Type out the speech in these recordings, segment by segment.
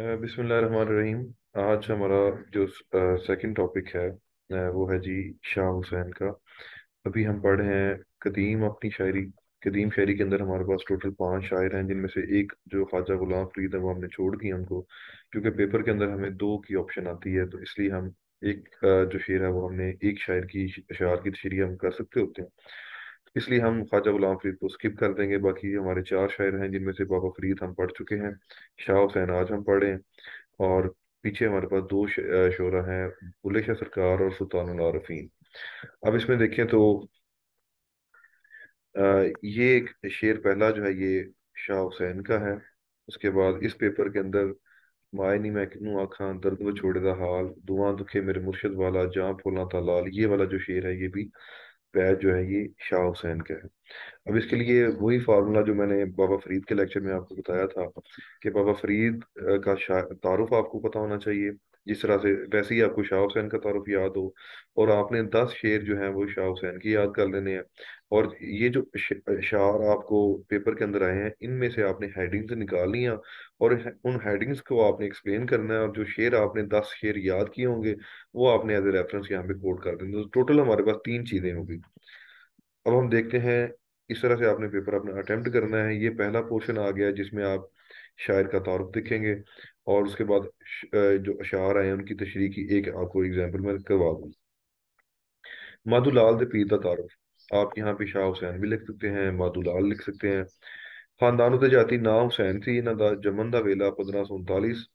बिस्मिल्लाहिर्रहमानिर्रहीम आज हमारा जो सेकंड टॉपिक है वो है जी शाह हुसैन का अभी हम पढ़ रहे हैं कदीम अपनी शायरी कदीम शायरी के अंदर हमारे पास टोटल पांच शायर हैं जिनमें से एक जो ख्वाजा गुलाम फरीद है वो हमने छोड़ दिया उनको क्योंकि पेपर के अंदर हमें दो की ऑप्शन आती है तो इसलिए हम एक जो शेर है वो हमने एक शायर की शायर की तशरी हम कर सकते होते हैं इसलिए हम ख्वाजा गुलाम फरीद को स्किप कर देंगे बाकी हमारे चार शायर हैं जिनमें से बाबा फरीद हम पढ़ चुके हैं शाह हुसैन आज हम पढ़े हैं और पीछे हमारे पास दो शोरा हैं बुले शाह सरकार और सुल्तान अब इसमें देखें तो ये एक शेर पहला जो है ये शाह हुसैन का है उसके बाद इस पेपर के अंदर माए नी मैं किनू आखा दर्द व छोड़े दा हाल दुआ दुखे मेरे मुर्शद वाला जहाँ फोला था लाल ये वाला जो शेर है ये भी पैर जो है ये शाह हुसैन के है अब इसके लिए वही फार्मूला जो मैंने बाबा फरीद के लेक्चर में आपको बताया था कि बाबा फरीद का तारुफ आपको पता होना चाहिए जिस तरह से वैसे ही आपको शाह हुसैन का तारुफ याद हो और आपने दस शेर जो है वो शाह हुसैन की याद कर लेने हैं और ये जो शार आपको पेपर के अंदर आए हैं इनमें से आपने हेडिंग्स निकाल लिया और उन हेडिंग्स को आपने एक्सप्लेन करना है और जो शेर आपने दस शेर याद किए होंगे वो आपने एज ए रेफरेंस यहाँ पे कोट कर देंगे तो टोटल हमारे पास तीन चीज़ें होगी अब हम देखते हैं इस तरह से आपने पेपर अपना अटेम्प्ट करना है ये पहला पोर्शन आ गया जिसमें आप शायर का तारफ देखेंगे और उसके बाद जो अशार आए उनकी तशरी की एक आपको एग्जाम्पल मैं करवा दूँ लाल दे पीर का तारफ आप यहाँ पे शाह हुसैन भी लिख सकते हैं माधु लाल लिख सकते हैं खानदान उत्ते जाती ना हुसैन थी इन्हों का जमन का वेला पंद्रह सौ उनतालीस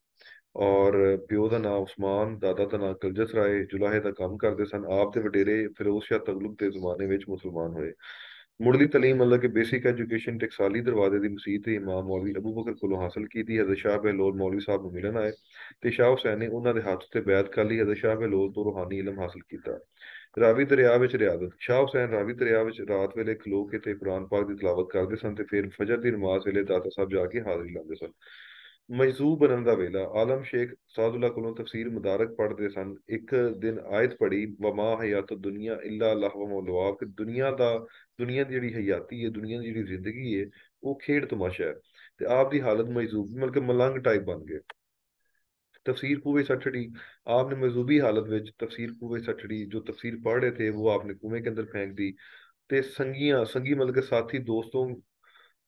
ਔਰ ਪਿਓ ਦਾ ਨਾਮ ਉਸਮਾਨ ਦਾਦਾ ਦਾ ਨਾਮ ਕਲਜਸ ਰਾਏ ਜੁਲਾਹੇ ਦਾ ਕੰਮ ਕਰਦੇ ਸਨ ਆਪ ਦੇ ਵਡੇਰੇ ਫਿਰੋਜ਼ ਸ਼ਾਹ ਤਗਲੁਕ ਦੇ ਜ਼ਮਾਨੇ ਵਿੱਚ ਮੁਸਲਮਾਨ ਹੋਏ ਮੁਰਲੀ ਤਾਲੀਮ ਅੱਲਾ ਕੇ ਬੇਸਿਕ ਐਜੂਕੇਸ਼ਨ ਟਕਸਾਲੀ ਦਰਵਾਜ਼ੇ ਦੀ ਮਸਜਿਦ ਤੇ ਇਮਾਮ ਮੌਲਵੀ ਅਬੂ ਬਕਰ ਕੋਲੋਂ ਹਾਸਲ ਕੀਤੀ ਹਜ਼ਰ ਸ਼ਾਹ ਬਹਿਲੋਲ ਮੌਲਵੀ ਸਾਹਿਬ ਨੂੰ ਮਿਲਣ ਆਏ ਤੇ ਸ਼ਾਹ ਹੁਸੈਨ ਨੇ ਉਹਨਾਂ ਦੇ ਹੱਥ ਤੇ ਬੈਤ ਕਰ ਲਈ ਹਜ਼ਰ ਸ਼ਾਹ ਬਹਿਲੋਲ ਤੋਂ ਰੋਹਾਨੀ ਇਲਮ ਹਾਸਲ ਕੀਤਾ ਰਾਵੀ ਦਰਿਆ ਵਿੱਚ ਰਿਆਦਤ ਸ਼ਾਹ ਹੁਸੈਨ ਰਾਵੀ ਦਰਿਆ ਵਿੱਚ ਰਾਤ ਵੇਲੇ ਖਲੋ ਕੇ ਤੇ ਕੁਰਾਨ ਪਾਕ ਦੀ ਤਲਾਵਤ ਕਰਦੇ ਸਨ ਤੇ ਫਿਰ ਫਜਰ ਦੀ ਨਮਾਜ਼ ਵੇਲੇ ਦਾਤਾ ਸਾਹਿਬ ਜਾ ਕੇ ਹਾਜ਼ਰੀ ਲਾਉਂਦੇ ਸਨ ਮਜਜ਼ੂਬ ਬਣਨ ਦਾ ਵੇਲਾ ਆਲਮ ਸ਼ੇਖ ਸਾਦੁੱਲਾ ਕੋਲੋਂ ਤਫਸੀਰ ਮਦਾਰਕ ਪੜ੍ਹਦੇ ਸਨ ਇੱਕ ਦਿਨ ਆਇਤ ਪੜ੍ਹੀ ਵਮਾ ਹਯਾਤੁ ਦੁਨੀਆ ਇਲਾ ਲਹਵ ਵਾ ਕਿ ਦੁਨੀਆ ਦਾ ਦੁਨੀਆ ਦੀ ਜਿਹੜੀ ਹਯਾਤੀ ਹੈ ਦੁਨੀਆ ਦੀ ਜਿਹੜੀ ਜ਼ਿੰਦਗੀ ਹੈ ਉਹ ਖੇਡ ਤਮਾਸ਼ਾ ਹੈ ਤੇ ਆਪ ਦੀ ਹਾਲਤ ਮਜਜ਼ੂਬ ਮਤਲਬ ਕਿ ਮਲੰਗ ਟਾਈਪ ਬਣ ਗਏ ਤਫਸੀਰ ਕੂਵੇ ਸੱਠੜੀ ਆਪ ਨੇ ਮਜਜ਼ੂਬੀ ਹਾਲਤ ਵਿੱਚ ਤਫਸੀਰ ਕੂਵੇ ਸੱਠੜੀ ਜੋ ਤਫਸੀਰ ਪੜ੍ਹ ਰਹੇ ਥੇ ਉਹ ਆਪ ਨੇ ਕੂਵੇਂ ਕੇ ਅੰਦਰ ਫੈਂਕ ਦੀ ਤੇ ਸੰਗੀਆਂ ਸੰਗੀ ਮਤਲਬ ਕਿ ਸਾਥੀ ਦੋਸਤੋਂ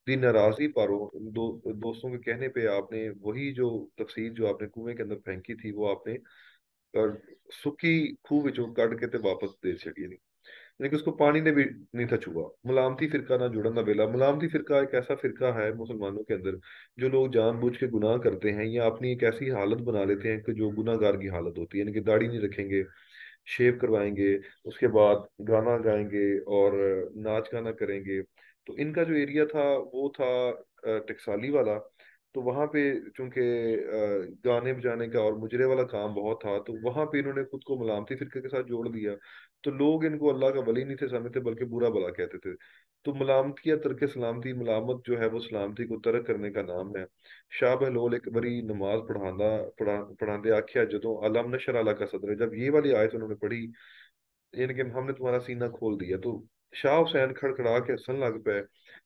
अपनी नाराजगी पर हो दो, दोस्तों के कहने पे आपने वही जो तफसीर जो आपने कुएं के अंदर फेंकी थी वो आपने सुखी खूह में कट के ते वापस दे छड़ी नहीं यानी कि उसको पानी ने भी नहीं था छुआ मलामती फिरका ना जुड़न का वेला मलामती फिरका एक ऐसा फिरका है मुसलमानों के अंदर जो लोग जानबूझ के गुनाह करते हैं या अपनी एक ऐसी हालत बना लेते हैं कि जो गुनाहगार की हालत होती है यानी कि दाढ़ी नहीं रखेंगे शेव करवाएंगे उसके बाद गाना गाएंगे और नाच गाना करेंगे तो इनका जो एरिया था वो था टेक्साली वाला तो वहाँ पे चूंकि गाने बजाने का और मुजरे वाला काम बहुत था तो वहाँ पे इन्होंने खुद को मलामती फिरके के साथ जोड़ दिया तो लोग इनको अल्लाह का वली नहीं थे समझते बल्कि बुरा भला कहते थे तो मलामती या तरक सलामती मलामत जो है वो सलामती को तर्क करने का नाम है शाह बहलोल एक बारी नमाज पढ़ा पढ़ा पढ़ाते आख्या जदों अलम नशर अला का सदर जब ये वाली आयत उन्होंने पढ़ी यानी कि हमने तुम्हारा सीना खोल दिया तो शाह हुसैन खड़खड़ा के हंसन लग पे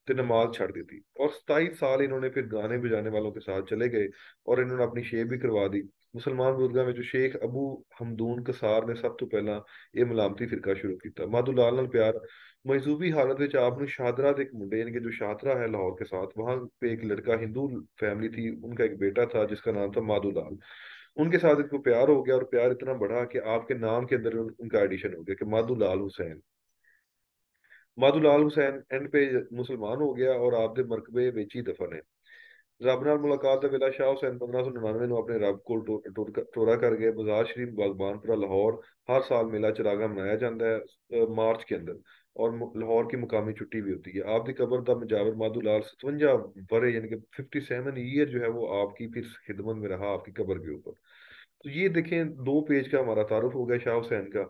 तो नमाज दी थी और सताईस साल इन्होंने फिर गाने बजाने वालों के साथ चले गए और इन्होंने अपनी शेब भी करवा दी मुसलमान ਬਜ਼ੁਰਗਾਂ में शेख अबू हमदून कसार ने सब तो ਪਹਿਲਾਂ ਇਹ ਮਲਾਮਤੀ ਫਿਰਕਾ ਸ਼ੁਰੂ ਕੀਤਾ ਮਾਦੂਲਾਲ ਨਾਲ ਪਿਆਰ ਮਜਜ਼ੂਬੀ ਹਾਲਤ ਵਿੱਚ ਆਪ ਨੂੰ ਸ਼ਾਦਰਾ ਦੇ ਇੱਕ ਮੁੰਡੇ ਯਾਨੀ ਕਿ जो शाहदरा है लाहौर के साथ वहां पे एक लड़का हिंदू फैमिली थी उनका एक बेटा था जिसका नाम था माधु लाल उनके साथ इनको प्यार हो गया और प्यार इतना बढ़ा कि आपके नाम के अंदर उनका एडिशन हो गया कि माधु लाल हुसैन ਮਾਦੂਲਾਲ ਹੁਸੈਨ ਐਂਡ ਪੇ ਮੁਸਲਮਾਨ ਹੋ ਗਿਆ ਔਰ ਆਪ ਦੇ ਮਰਕਬੇ ਵਿੱਚ ਹੀ ਦਫਨ ਹੈ ਰੱਬ ਨਾਲ ਮੁਲਾਕਾਤ ਦਾ ਵੇਲਾ ਸ਼ਾਹ ਹੁਸੈਨ 1599 ਨੂੰ ਆਪਣੇ ਰੱਬ ਕੋਲ ਟੋਰਾ ਕਰ ਗਏ ਬਾਜ਼ਾਰ ਸ਼ਰੀਫ ਬਾਗਬਾਨਪੁਰਾ लाहौर हर साल मेला चिरागा मनाया जाता है मार्च के अंदर और लाहौर की मुकामी छुट्टी भी होती है आपकी कबर का मुजावर माधु लाल सतवंजा बड़े यानी कि फिफ्टी सेवन ईयर जो है वो आपकी फिर खिदमत में रहा आपकी कबर के ऊपर तो ये देखें दो पेज का हमारा तारुफ हो गया शाह हुसैन का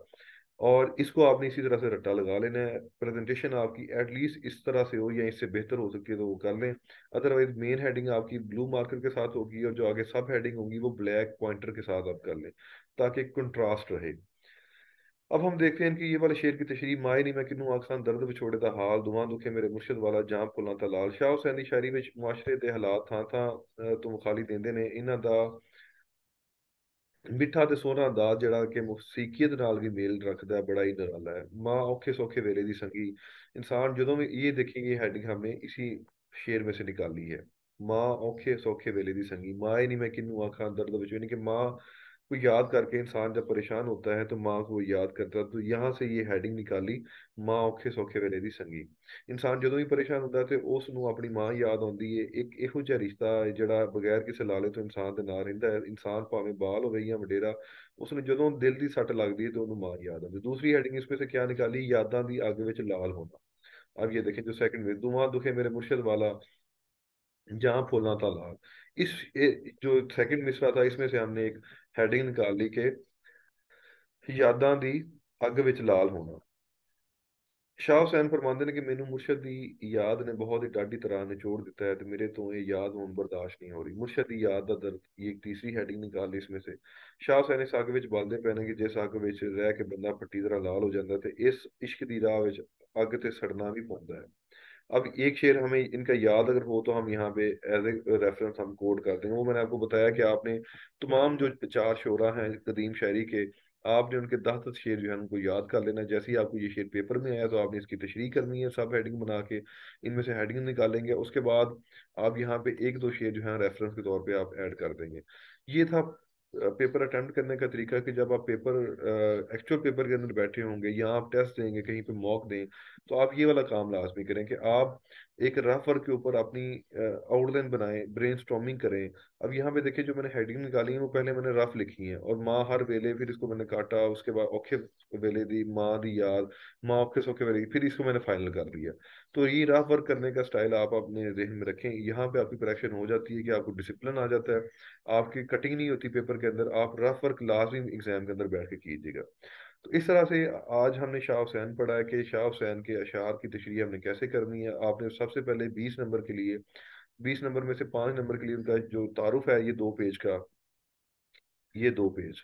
और इसको आपने इसी तरह से रट्टा लगा लेना है प्रेजेंटेशन आपकी एटलीस्ट इस तरह से हो या इससे बेहतर हो सके तो वो कर लें अदरवाइज मेन हेडिंग आपकी ब्लू मार्कर के साथ होगी और जो आगे सब हेडिंग होगी वो ब्लैक पॉइंटर के साथ आप कर लें ताकि कंट्रास्ट रहे अब हम देखते हैं कि ये वाले शेर की तशरी माए नहीं मैं किनू आसान दर्द बिछोड़े था हाल दुआ दुखे मेरे मुर्शद वाला जां पुला था लाल शाह हुसैन की शायरी में माशरे के हालात था हाँ, था हाँ, तुम तो खाली देंदे ने इन्हों का ਮਿੱਠਾ ਤੇ ਸੋਹਣਾ ਅੰਦਾਜ਼ ਜਿਹੜਾ ਕਿ ਮੌਸੀਕੀਅਤ ਨਾਲ ਵੀ ਮੇਲ ਰੱਖਦਾ ਬੜਾ ਹੀ ਨਿਰਾਲਾ ਹੈ ਮਾਂ ਔਖੇ ਸੌਖੇ ਵੇਲੇ ਦੀ ਸੰਗੀ इंसान ਜਦੋਂ ਵੀ ਇਹ ਦੇਖेंगे ਹੈਡਿੰਗ ਹਮਨੇ ਇਸੀ ਸ਼ੇਰ ਵਿੱਚ ਨਿਕਾਲੀ ਹੈ ਮਾਂ ਔਖੇ ਸੌਖੇ ਵੇਲੇ ਦੀ ਸੰਗੀ ਮਾਂ ਹੀ ਨਹੀਂ ਮੈਂ ਕਿੰਨੂੰ ਆਖਾਂ ਅੰਦਰ ਦੇ ਵਿੱਚ ਨਹੀਂ ਕਿ ਮਾਂ को याद करके इंसान जब परेशान होता है तो माँ को याद करता है तो यहाँ से ये हैडिंग निकाली माँ औखे सौखे ਵੇਲੇ ਦੀ ਸੰਗੀ ਇਨਸਾਨ ਜਦੋਂ ਵੀ ਪਰੇਸ਼ਾਨ ਹੁੰਦਾ ਤੇ ਉਸ ਨੂੰ ਆਪਣੀ ਮਾਂ ਯਾਦ ਆਉਂਦੀ ਏ ਇੱਕ ਇਹੋ ਜਿਹਾ ਰਿਸ਼ਤਾ ਜਿਹੜਾ ਬਗੈਰ ਕਿਸੇ ਲਾਲੇ ਤੋਂ ਇਨਸਾਨ ਦੇ ਨਾਲ ਰਹਿੰਦਾ ਹੈ ਇਨਸਾਨ ਭਾਵੇਂ ਬਾਲ ਹੋਵੇ ਜਾਂ ਵਡੇਰਾ ਉਸ ਨੂੰ ਜਦੋਂ ਦਿਲ ਦੀ ਸੱਟ ਲੱਗਦੀ ਹੈ ਤੇ ਉਹਨੂੰ ਮਾਂ ਯਾਦ ਆਉਂਦੀ ਦੂਸਰੀ ਹੈਡਿੰਗ ਇਸ ਵਿੱਚ ਕੀ ਨਿਕਾਲੀ ਯਾਦਾਂ ਦੀ ਅੱਗ ਵਿੱਚ ਲਾਲ ਹੋਣਾ अब ये देखें जो सेकंड में दुआ दुखे मेरे मुर्शिद वाला जहाँ फूलना था लाल इस जो सेकंड मिसरा था इसमें से हमने एक हेडिंग निकाल ली के ਯਾਦਾਂ ਦੀ ਅੱਗ ਵਿੱਚ ਲਾਲ ਹੋਣਾ ਸ਼ਾਹ ਹੁਸੈਨ ਫਰਮਾਉਂਦੇ ਨੇ ਕਿ ਮੈਨੂੰ ਮੁਰਸ਼ਦ ਦੀ ਯਾਦ ਨੇ ਬਹੁਤ ਹੀ ਡਾਢੀ ਤਰ੍ਹਾਂ ਨਿਚੋੜ ਦਿੱਤਾ ਹੈ ਤੇ ਮੇਰੇ ਤੋਂ ਇਹ ਯਾਦ ਹੁਣ ਬਰਦਾਸ਼ਤ ਨਹੀਂ ਹੋ ਰਹੀ ਮੁਰਸ਼ਦ ਦੀ ਯਾਦ ਦਾ ਦਰਦ ਇਹ ਇੱਕ ਤੀਸਰੀ ਹੈਡਿੰਗ ਨਿਕਾਲ ਲਈ ਇਸਮੇ ਸੇ ਸ਼ਾਹ ਹੁਸੈਨ ਇਸ ਅੱਗ ਵਿੱਚ ਬਲਦੇ ਪੈਣੇ ਕਿ ਜਿਸ ਅੱਗ ਵਿੱਚ ਰਹਿ ਕੇ ਬੰਦਾ ਫੱਟੀ ਤਰ੍ਹਾਂ ਲਾਲ ਹੋ ਜਾਂਦਾ ਤੇ ਇਸ ਇਸ਼ਕ ਦੀ ਰਾਹ ਵਿੱਚ ਅੱਗ ਤੇ ਸੜਨਾ ਵੀ ਪੈਂਦਾ ਹੈ अब एक शेर हमें इनका याद अगर हो तो हम यहाँ पे एज ए रेफरेंस हम कोड कर देंगे वो मैंने आपको बताया कि आपने तमाम जो चार शोरा हैं कदीम शायरी के आपने उनके दस दस शेर जो है उनको याद कर लेना जैसे ही आपको ये शेर पेपर में आया तो आपने इसकी तशरी करनी है सब हेडिंग बना के इनमें से हेडिंग निकालेंगे उसके बाद आप यहाँ पे एक दो शेर जो है रेफरेंस के तौर पर आप ऐड कर देंगे ये था पेपर अटेम्प्ट करने का तरीका कि जब आप पेपर एक्चुअल पेपर के अंदर बैठे होंगे या आप टेस्ट देंगे कहीं पे मॉक दें तो आप ये वाला काम लाजमी करें कि आप एक रफ वर्क के ऊपर अपनी आउटलाइन बनाएं ब्रेन करें अब यहाँ पे देखिए जो मैंने हेडिंग निकाली है वो पहले मैंने रफ लिखी है और माँ हर वेले फिर इसको मैंने काटा उसके बाद औखे वेले दी माँ दी याद माँ औखे सौखे वेले फिर इसको मैंने फाइनल कर दिया तो ये रफ वर्क करने का स्टाइल आप अपने जहन में रखें यहाँ पे आपकी प्रेक्शन हो जाती है कि आपको डिसिप्लिन आ जाता है आपकी कटिंग नहीं होती पेपर के अंदर आप रफ वर्क लाजमी एग्जाम के अंदर बैठ के कीजिएगा तो इस तरह से आज हमने शाह हुसैन पढ़ा है कि शाह हुसैन के अशार की तशरी हमने कैसे करनी है आपने सबसे पहले बीस नंबर के लिए बीस नंबर में से पांच नंबर के लिए उनका जो तारुफ है ये दो पेज का ये दो पेज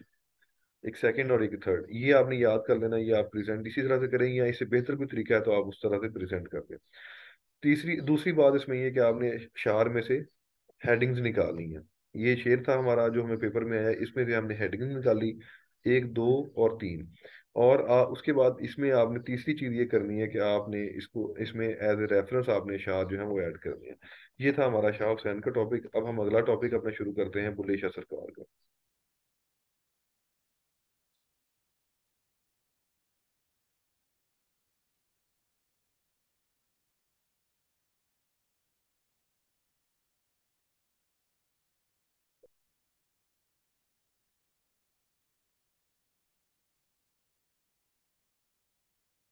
एक सेकंड और एक थर्ड ये आपने याद कर लेना ये आप प्रेजेंट इसी तरह से करें या इससे बेहतर कोई तरीका है तो आप उस तरह से प्रेजेंट कर दें तीसरी दूसरी बात इसमें यह कि आपने शार में से हेडिंग्स निकालनी है ये शेर था हमारा जो हमें पेपर में आया इसमें से हमने हेडिंग निकाली एक दो और तीन और आ, उसके बाद इसमें आपने तीसरी चीज़ ये करनी है कि आपने इसको इसमें एज ए रेफरेंस आपने शाह जो है वो ऐड करनी है ये था हमारा शाह हुसैन का टॉपिक अब हम अगला टॉपिक अपना शुरू करते हैं बुल्ले शाह सरकार का